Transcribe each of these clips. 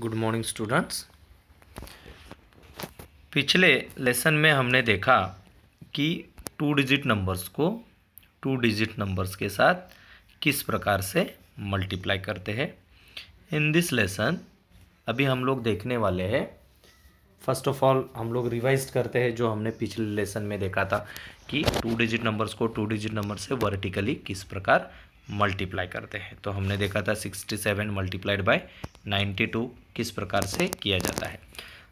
Good morning students पिछले lesson में हमने देखा कि टू डिजिट नंबर्स को टू डिजिट नंबर्स के साथ किस प्रकार से मल्टीप्लाई करते हैं इन दिस लेसन अभी हम लोग देखने वाले हैं फर्स्ट ऑफ ऑल हम लोग रिवाइज करते हैं जो हमने पिछले लेसन में देखा था कि टू डिजिट नंबर्स को टू डिजिट नंबर से वर्टिकली किस प्रकार मल्टीप्लाई करते हैं तो हमने देखा था sixty seven multiplied by ninety two किस प्रकार से किया जाता है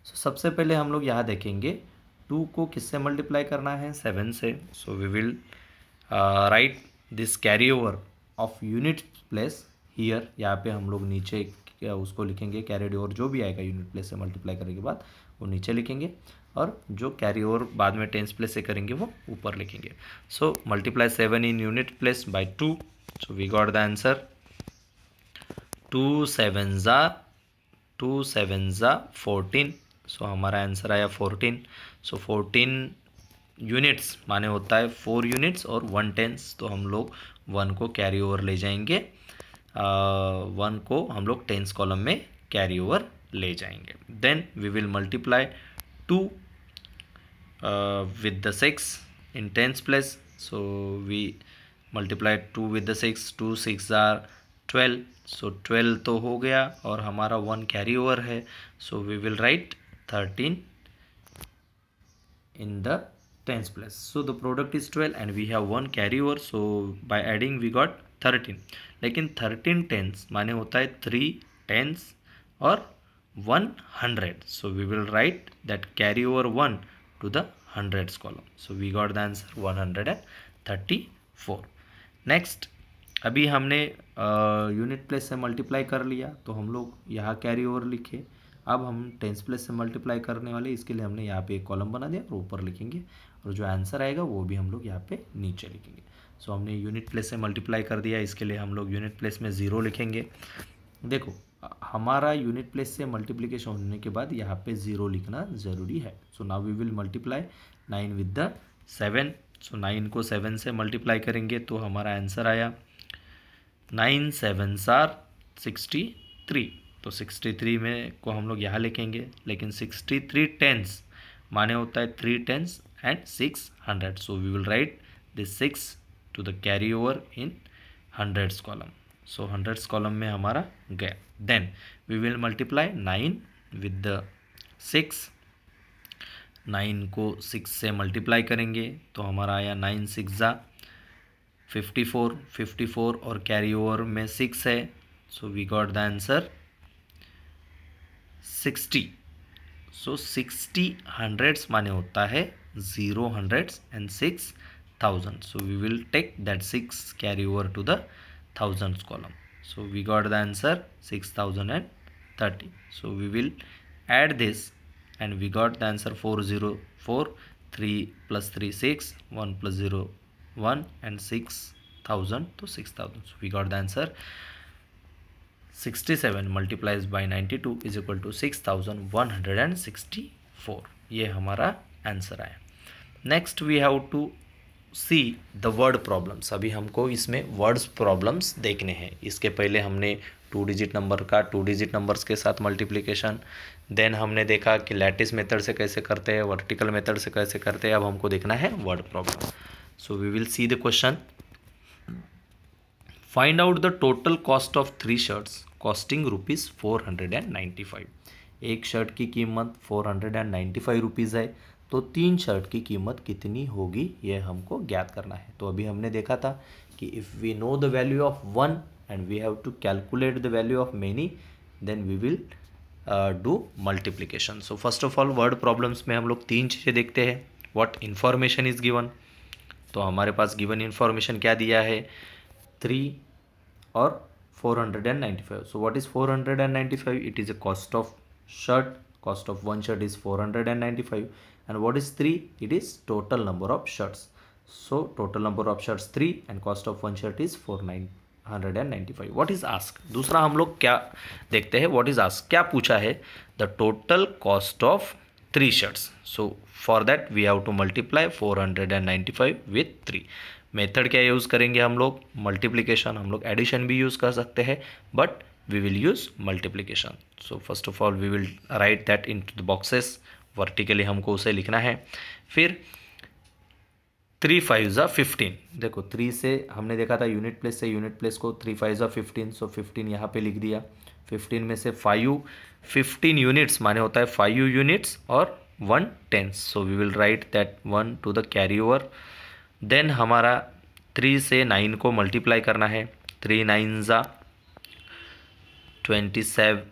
सो so, सबसे पहले हम लोग यहाँ देखेंगे टू को किससे मल्टीप्लाई करना है सेवन से so we will write this carry over of unit place here यहाँ पे हम लोग नीचे उसको लिखेंगे कैरी ओवर जो भी आएगा यूनिट प्लेस से मल्टीप्लाई करने के बाद वो नीचे लिखेंगे और जो कैरी ओवर बाद में टेंस प्लेस से करेंगे वो ऊपर लिखेंगे so multiply seven in unit place by two so we got the answer 2 seven are 2 sevens are 14 so हमारा आंसर आया फोर्टीन सो फोर्टीन यूनिट्स माने होता है फोर यूनिट्स और वन टेंस तो हम लोग वन को कैरी ओवर ले जाएंगे आ, वन को हम लोग टेंस कॉलम में कैरी ओवर ले जाएंगे then we will multiply two with the six in tens plus so we multiply two with the six two six are twelve so twelve तो हो गया और हमारा वन कैरी ओवर है so we will write thirteen in the tens plus so the product is twelve and we have one carry over so by adding we got thirteen लेकिन thirteen tens माने होता है three tens और one hundred so we will write that carry over one to the hundreds column so we got the answer one hundred and thirty four next अभी हमने unit place से multiply कर लिया तो हम लोग यहाँ कैरी ओवर लिखे अब हम टेंस प्लेस से मल्टीप्लाई करने वाले इसके लिए हमने यहाँ पे एक कॉलम बना दिया और ऊपर लिखेंगे और जो आंसर आएगा वो भी हम लोग यहाँ पे नीचे लिखेंगे सो so, हमने यूनिट प्लेस से मल्टीप्लाई कर दिया इसके लिए हम लोग यूनिट प्लेस में ज़ीरो लिखेंगे देखो हमारा यूनिट प्लेस से मल्टीप्लीकेशन होने के बाद यहाँ पर ज़ीरो लिखना ज़रूरी है so now we will multiply nine with the seven so nine को सेवन से मल्टीप्लाई करेंगे तो हमारा आंसर आया nine seven are sixty three तो सिक्सटी थ्री में को हम लोग यहाँ लिखेंगे लेकिन सिक्सटी थ्री टेंस माने होता है three tens and six hundred so we will write the six to the carry over in hundreds column so hundreds column में हमारा गया then we will multiply nine with the six nine को six से multiply करेंगे तो हमारा आया nine six are fifty four fifty four और कैरी ओवर में सिक्स है so we got the answer sixty so sixty hundreds माने होता है zero hundreds and six thousand so we will take that six carry over to the column so we got the answer six thousand and thirty so we will add this and we got the answer 404 3 plus 3 6 1 plus 0 1 and 6000 to 6000 so we got the answer 67 multiplies by 92 is equal to 6164 ये हमारा answer आया next we have to see the word problems अभी हमको इसमें words problems देखने हैं इसके पहले हमने टू डिजिट नंबर का टू डिजिट नंबर्स के साथ मल्टीप्लिकेशन देन हमने देखा कि लैटिस मेथड से कैसे करते हैं वर्टिकल मेथड से कैसे करते हैं अब हमको देखना है word problem so we will see the question find out the total cost of three shirts costing rupees four hundred and ninety five एक शर्ट की कीमत four hundred and ninety five rupees है तो तीन शर्ट की कीमत कितनी होगी यह हमको ज्ञात करना है तो अभी हमने देखा था कि if we know the value of one and we have to calculate the value of many then we will do multiplication so first of all word problems में हम लोग तीन चीज़ें देखते हैं वॉट इन्फॉर्मेशन इज़ गिवन तो हमारे पास given information क्या दिया है थ्री और four hundred and ninety five so what is four hundred and ninety five it is a cost of shirt cost of one shirt is four hundred and ninety five and what is three it is total number of shirts so total number of shirts three and cost of one shirt is four nine hundred and ninety five what is ask दूसरा हम लोग क्या देखते हैं what is ask क्या पूछा है the total cost of three shirts so for that we have to multiply four hundred and ninety five with three method क्या यूज़ करेंगे हम लोग मल्टीप्लीकेशन हम लोग एडिशन भी यूज़ कर सकते हैं but we will use multiplication so first of all we will write that into the boxes vertically हमको उसे लिखना है फिर थ्री फाइव ज़ा फिफ्टीन देखो थ्री से हमने देखा था यूनिट प्लेस से यूनिट प्लेस को three five are fifteen so fifteen यहाँ पे लिख दिया फिफ्टीन में से फाइव फिफ्टीन यूनिट्स माने होता है फाइव यूनिट्स और one tens so we will write that one to the carry over then हमारा थ्री से नाइन को मल्टीप्लाई करना है three nine are twenty seven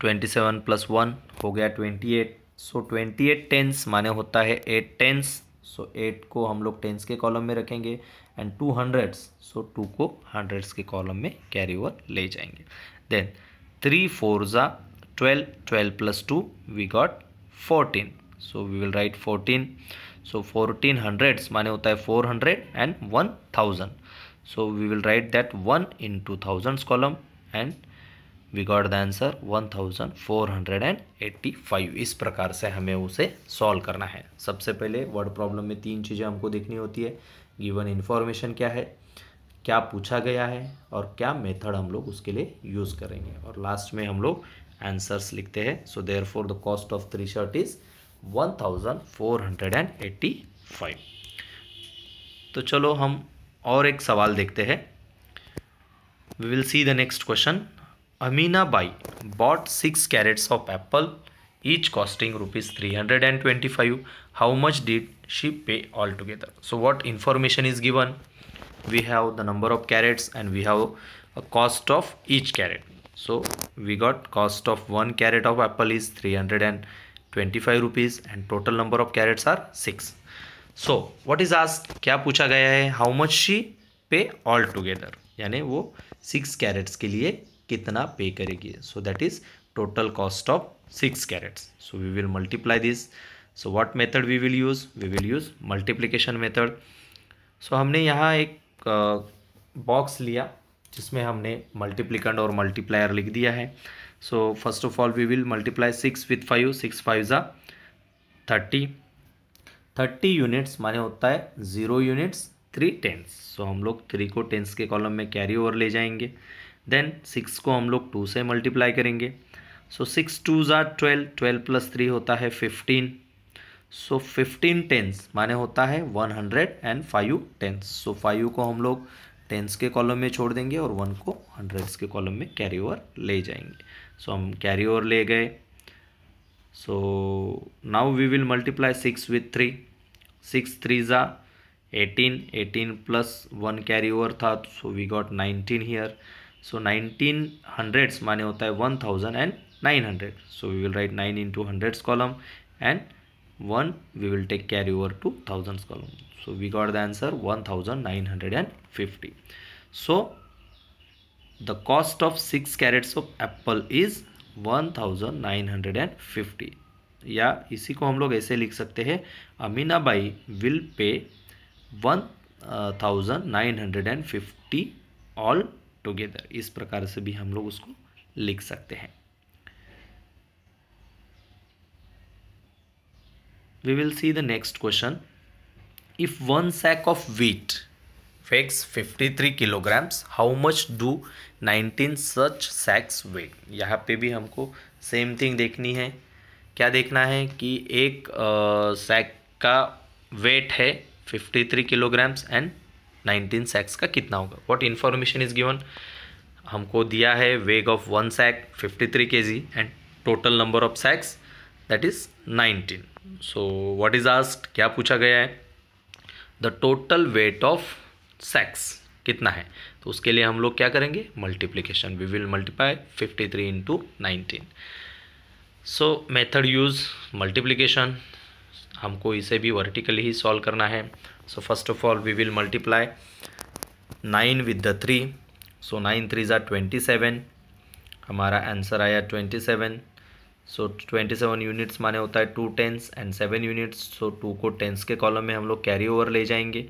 twenty seven plus one हो गया twenty eight so twenty eight tens माने होता है एट टेंस सो एट को हम लोग टेंस के कॉलम में रखेंगे and two hundreds so two को हंड्रेड्स के कॉलम में कैरी ओवर ले जाएंगे देन थ्री फोर ज़ा twelve twelve plus two we got fourteen so we will write fourteen so fourteen hundreds माने होता है four hundred and one thousand so we will write that one into thousands column and we got the answer 1485 इस प्रकार से हमें उसे solve करना है सबसे पहले वर्ड प्रॉब्लम में तीन चीज़ें हमको देखनी होती है गिवन इन्फॉर्मेशन क्या है क्या पूछा गया है और क्या मेथड हम लोग उसके लिए यूज़ करेंगे और लास्ट में हम लोग आंसर्स लिखते हैं so therefore the cost of three shirt is one thousand four hundred and eighty five तो चलो हम और एक सवाल देखते हैं we will see the next question Amina Bai bought 6 carats of apple, each costing rupees 325. How much did she pay altogether? So what information is given? We have the number of carats and we have a cost of each carat. So we got cost of 1 carat of apple is 325 rupees and total number of carats are 6. So what is asked? क्या पूछा गया है? How much she pay altogether? यानी वो 6 carats के लिए कितना pay करेगी so that is total cost of six crates so we will multiply this so what method we will use we will use multiplication method so हमने यहाँ एक box लिया जिसमें हमने मल्टीप्लीकेंट और मल्टीप्लायर लिख दिया है so first of all we will multiply six with five six five ज़ा थर्टी थर्टी यूनिट्स माने होता है zero units three tens so हम लोग थ्री को टेंस के कॉलम में कैरी ओवर ले जाएंगे देन सिक्स को हम लोग टू से मल्टीप्लाई करेंगे सो सिक्स टू ज़ार ट्वेल्व ट्वेल्व प्लस थ्री होता है फिफ्टीन सो फिफ्टीन टेंस माने होता है one hundred and five tens so five को हम लोग टेंस के कॉलम में छोड़ देंगे और वन को हंड्रेड्स के कॉलम में कैरी ओवर ले जाएंगे सो so, हम कैरी ओवर ले गए so now we will multiply six with three six three ज़ा eighteen eighteen plus one carry over था so we got nineteen here so nineteen hundreds माने होता है one thousand and nine hundred so we will write nine into hundreds column and one we will take carry over to thousands column so we answer one thousand nine hundred and fifty so the cost of six crates of apple is one thousand nine hundred and fifty या इसी को हम लोग ऐसे लिख सकते हैं Aminabai will pay one thousand nine hundred and fifty altogether इस प्रकार से भी हम लोग उसको लिख सकते हैं we will see the next question if one sack of wheat फेक्स 53 kilograms how much do 19 such sacks weigh यहाँ पे भी हमको सेम थिंग देखनी है क्या देखना है कि एक सैक uh, का वेट है 53 किलोग्राम्स एंड नाइनटीन सैक्स का कितना होगा वॉट इन्फॉर्मेशन इज गिवन हमको दिया है weight of one sack fifty three K G and total number of sacks that is nineteen so what is asked क्या पूछा गया है the total weight of sacks कितना है तो उसके लिए हम लोग क्या करेंगे multiplication we will multiply fifty three into nineteen so method use multiplication हमको इसे भी वर्टिकली ही सॉल्व करना है so first of all we will multiply nine with the three so nine three ज़ार ट्वेंटी सेवन हमारा आंसर आया twenty seven so twenty seven units माने होता है two tens and seven units so two को tens के column में हम लोग कैरी ओवर ले जाएंगे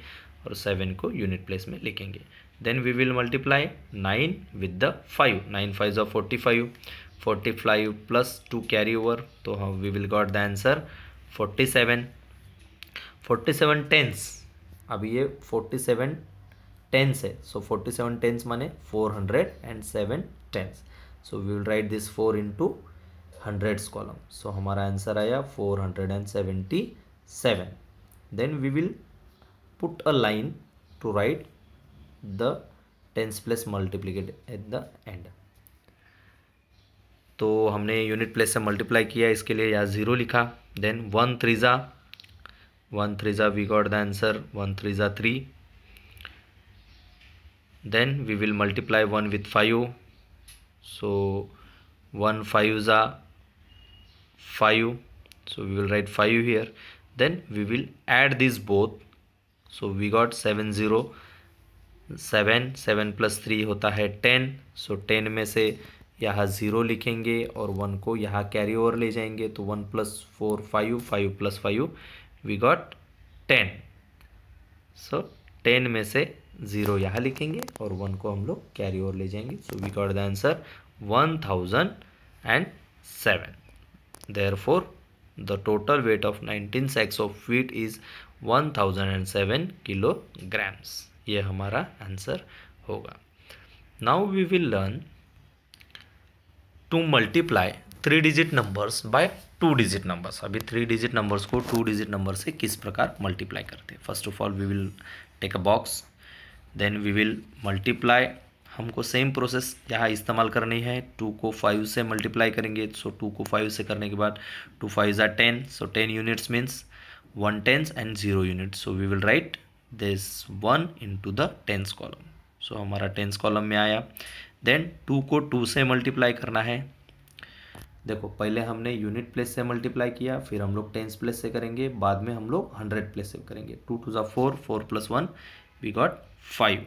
और सेवन को यूनिट प्लेस में लिखेंगे then we will multiply nine with the five nine five ज़ा forty five forty five plus two carry over तो हम we will got the answer forty seven forty seven tens अब ये forty seven tens है so forty seven tens माने four hundred and seven tens so we will write this four into hundreds column so हमारा answer आया four hundred and seventy seven then we will put a line to write the tens plus multiplicate at the end तो हमने unit place से multiply किया इसके लिए या zero लिखा then 1 3 za 1 3 za we got the answer 1 3 za 3 then we will multiply 1 with 5 so 1 5 za 5 so we will write 5 here then we will add these both so we got 7 0 7 7 plus 3 होता है 10 so 10 में से यहाँ zero लिखेंगे और one को यहाँ carry over ले जाएंगे तो one plus four five five plus five we got ten so ten में से ज़ीरो यहाँ लिखेंगे और वन को हम लोग कैरी ओवर ले जाएंगे so we got the answer one thousand and seven therefore the total weight of nineteen weight of feet is one thousand and seven kilograms ये हमारा आंसर होगा now we will learn to multiply three digit numbers by two digit numbers अभी three digit numbers को two digit number से किस प्रकार multiply करते हैं first of all we will take a box then we will multiply हमको same process यहाँ इस्तेमाल करनी है टू को फाइव से मल्टीप्लाई करेंगे सो टू को फाइव से करने के बाद टू फाइव ज़ा ten so ten units means one tens and zero units so we will write this one in the tens column so हमारा टेंस कॉलम में आया देन टू को टू से मल्टीप्लाई करना है देखो पहले हमने यूनिट प्लेस से मल्टीप्लाई किया फिर हम लोग टेंस प्लेस से करेंगे बाद में हम लोग हंड्रेड प्लेस से करेंगे टू टू ज़ा four four plus one we got five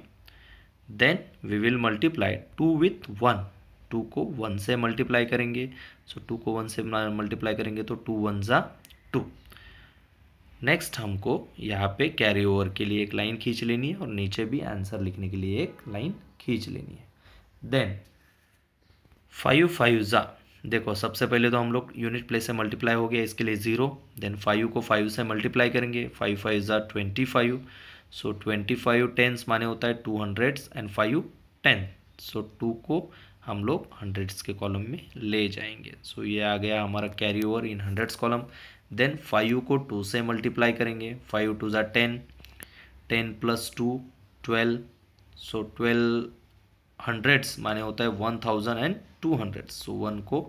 then we will multiply two with one two को वन से मल्टीप्लाई करेंगे सो so, टू को वन से मल्टीप्लाई करेंगे तो टू वन ज़ा टू नेक्स्ट हमको यहाँ पे कैरी ओवर के लिए एक लाइन खींच लेनी है और नीचे भी आंसर लिखने के लिए एक लाइन खींच लेनी है देन फाइव फाइव ज़ा देखो सबसे पहले तो हम लोग यूनिट प्लेस से मल्टीप्लाई हो गया इसके लिए ज़ीरो देन फाइव को फाइव से मल्टीप्लाई करेंगे फाइव फाइव ज़ा twenty five so twenty five tens माने होता है two hundreds and five ten so two को हम लोग हंड्रेड्स के कॉलम में ले जाएंगे सो so, ये आ गया हमारा carry over in hundreds column then five को टू से मल्टीप्लाई करेंगे फाइव टू ज़ा ten ten plus two twelve so twelve hundreds माने होता है one thousand and two hundred so one को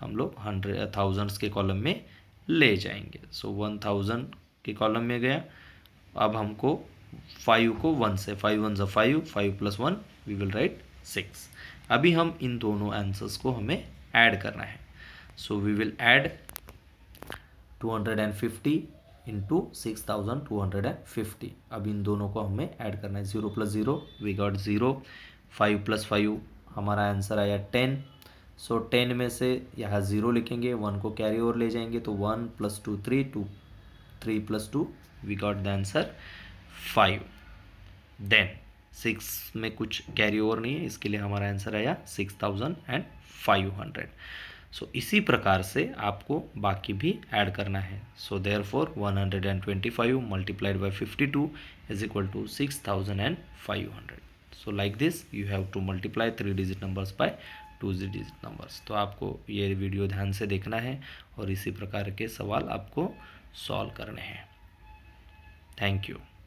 हम लोग हंड्रेड थाउजेंड्स uh, के कॉलम में ले जाएंगे सो वन थाउजेंड के कॉलम में गया अब हमको फाइव को वन से फाइव वन ज़ा five five plus one we will right six अभी हम इन दोनों आंसर्स को हमें ऐड करना है so we will add two hundred and fifty into six thousand two hundred and fifty अब इन दोनों को हमें ऐड करना है zero plus zero we got zero five plus five हमारा आंसर आया टेन सो टेन में से यहाँ ज़ीरो लिखेंगे वन को कैरी ओवर ले जाएंगे तो one plus two three two three plus two we got the answer five then six में कुछ कैरी ओवर नहीं है इसके लिए हमारा आंसर आया six thousand and five hundred so इसी प्रकार से आपको बाकी भी ऐड करना है so therefore one hundred and twenty five multiplied by fifty two is equal to six thousand and five hundred so like this you have to multiply three digit numbers by two digit numbers तो आपको ये video ध्यान से देखना है और इसी प्रकार के सवाल आपको सॉल्व करने हैं थैंक यू